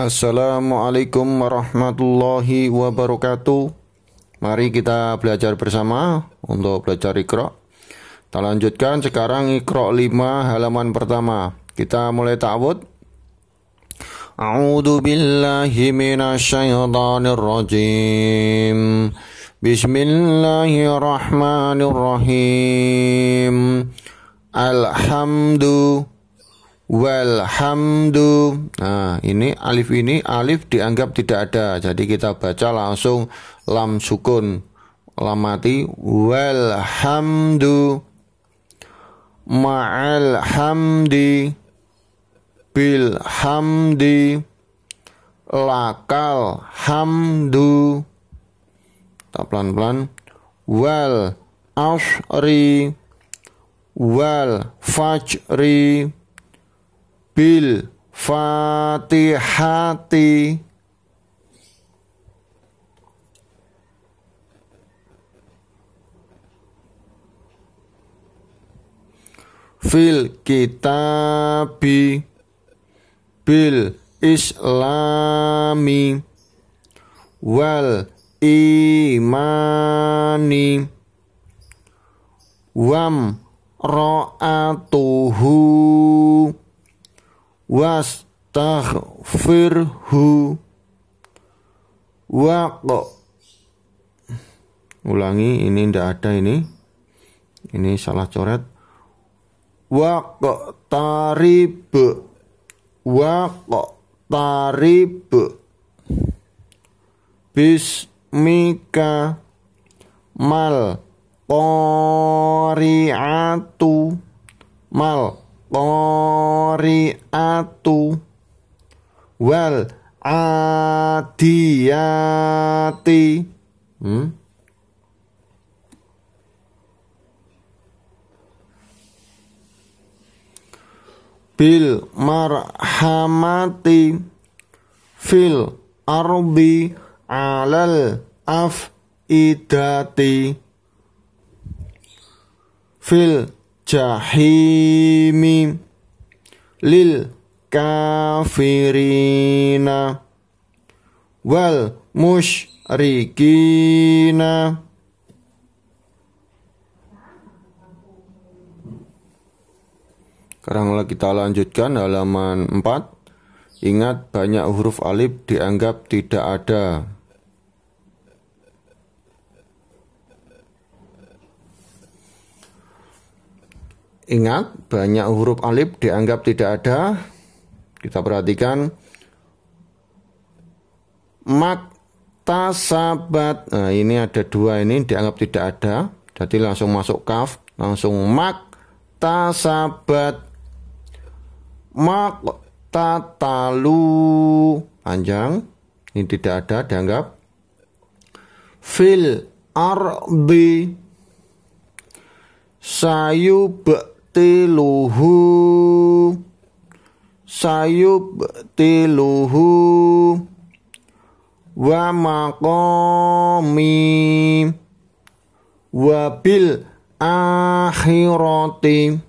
Assalamualaikum warahmatullahi wabarakatuh. Mari kita belajar bersama untuk belajar Iqra. Kita lanjutkan sekarang Iqra 5 halaman pertama. Kita mulai ta'wud A'udhu billahi minasyaitonir rajim. Bismillahirrahmanirrahim. Alhamdulillah walhamdu. Nah, ini alif ini alif dianggap tidak ada. Jadi kita baca langsung lam sukun lam mati walhamdu ma'al hamdi bil hamdi lakal hamdu tak pelan-pelan wal asri wal fajri bil fatihati fil kitabi bil islami wal imani wam ro'atuhu wastaghfirhu waqo ulangi ini ndak ada ini ini salah coret waqo tarib waqo tarib bismika mal qari'atu mal qari'atu wal adiyati hmm? bil marhamati fil ardi alal afidati fil jahimi lil kafirina wal musyrikina Sekarang kita lanjutkan halaman 4 Ingat banyak huruf alif dianggap tidak ada Ingat, banyak huruf alif dianggap tidak ada. Kita perhatikan. Maktasabat. Nah, ini ada dua ini dianggap tidak ada. Jadi langsung masuk kaf. Langsung mak tasabat mak tatalu Panjang. Ini tidak ada dianggap. Fil ardi sayub tiluhu sayub tiluhu wa maqami wabil akhirati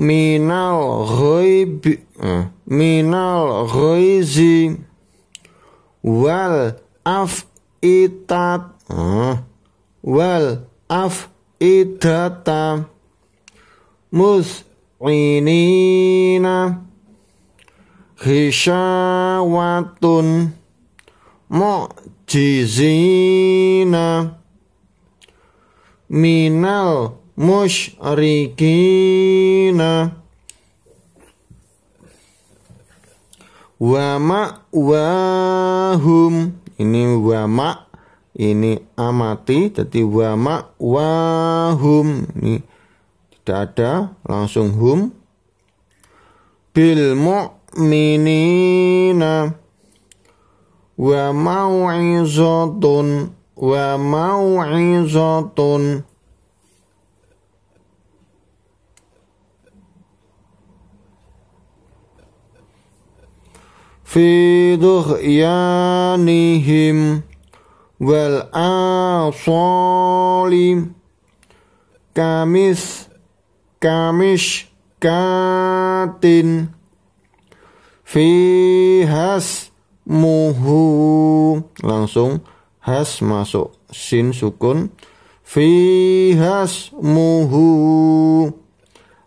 minal ghaibi eh, minal ghaizi wal af itat eh, wal af idata mus'inina hisawatun mu'jizina minal musyrikina wa ma wahum, ini wa ma ini amati jadi wa ma wahum, ini tidak ada langsung hum bil mu'minina wa mau'izatun wa mau'izatun fi dhuyanihim wal asalim kamis kamis katin fi has muhu langsung has masuk sin sukun fi has muhu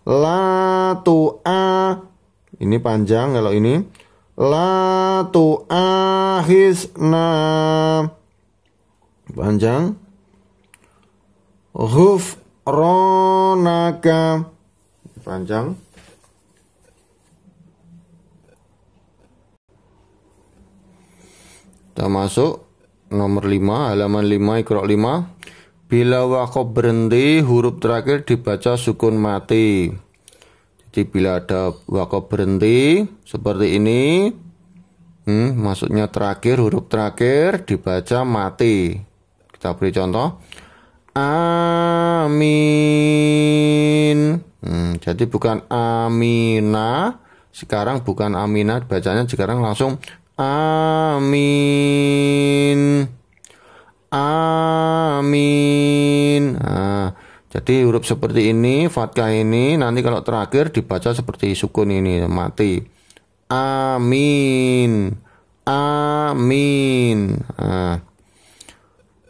la tu'a ini panjang kalau ini La tu'akhizna Panjang ronaka Panjang Kita masuk nomor 5 halaman 5 ikro 5 Bila wakob berhenti huruf terakhir dibaca sukun mati jadi bila ada wakob berhenti seperti ini, hmm, maksudnya terakhir huruf terakhir dibaca mati. Kita beri contoh. Amin. Hmm, jadi bukan Amina. Sekarang bukan Amina bacanya sekarang langsung Amin. Amin. Nah, jadi huruf seperti ini, fatkah ini nanti kalau terakhir dibaca seperti sukun ini mati. Amin. Amin. Nah.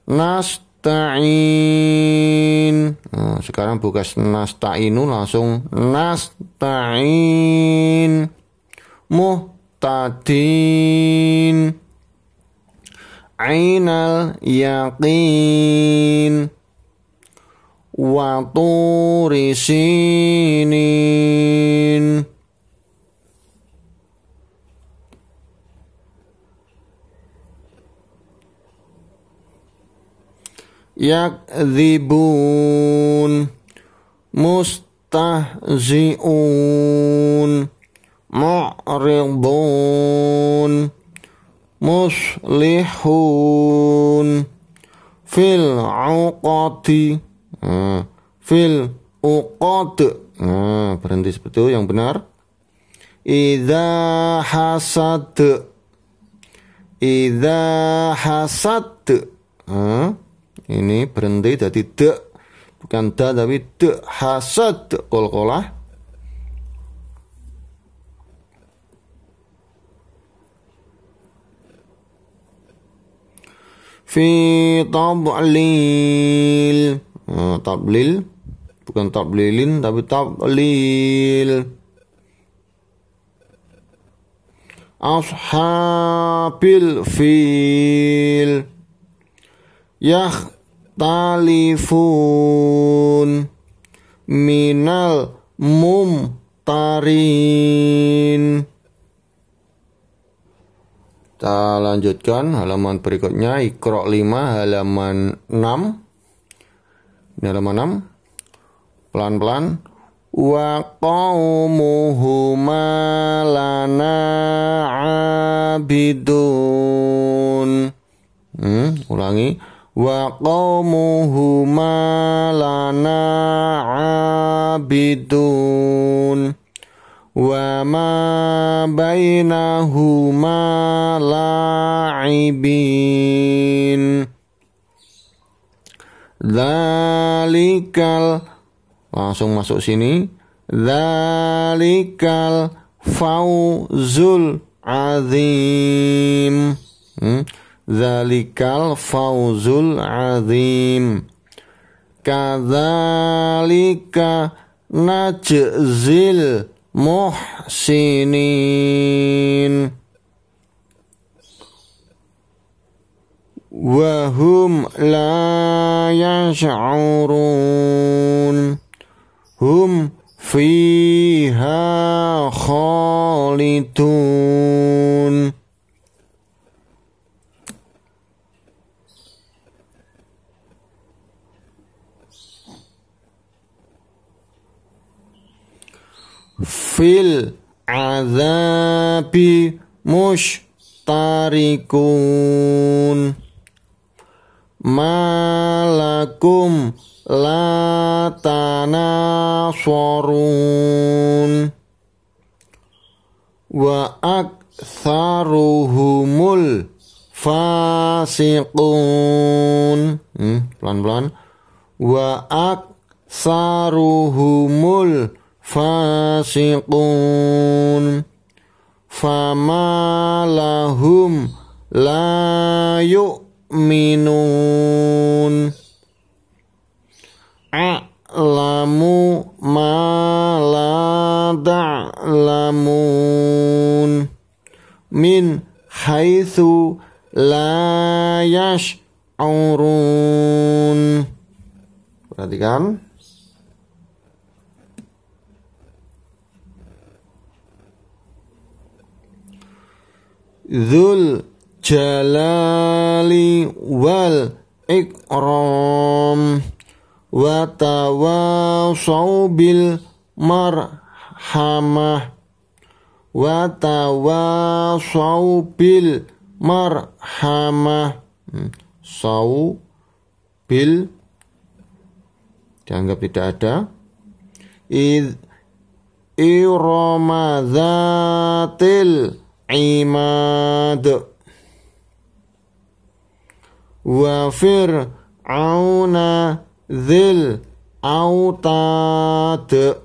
Nasta'in. Nah, sekarang buka nasta'inu langsung nasta'in. Muhtadin. Ainal yaqin. وطور سينين يكذبون مستهزئون معرضون مصلحون في العقد Hmm. fil uqad. Nah, berhenti seperti itu yang benar. Idza hasad. Idza hasad. Nah, ini berhenti jadi de bukan da tapi de hasad kolkolah fi tablil Eh, tablil bukan tablilin tapi tablil ashabil fil yah talifun minal mum mumtarin kita lanjutkan halaman berikutnya ikrok 5 halaman 6 ini halaman 6. Pelan-pelan. Wa qaumuhuma lana abidun. Hmm, ulangi. Wa qaumuhuma lana abidun wa ma bainahuma la'ibin Zalikal langsung masuk sini. Zalikal fauzul azim. Hmm. Zalikal fauzul azim. Kadzalika najzil muhsinin. وهم لا يشعرون هم فيها خالدون في العذاب مشتركون malakum la tanasorun wa aktsaruhumul fasiqun hmm, pelan-pelan wa aktsaruhumul fasiqun famalahum la yuk yu'minun a'lamu ma la ta'lamun min haitsu la yash'urun perhatikan Zul jalali wal ikram wa tawasau bil marhamah wa tawasau bil marhamah hmm, sau bil dianggap tidak ada id iroma imad وفرعون ذي الأوتاد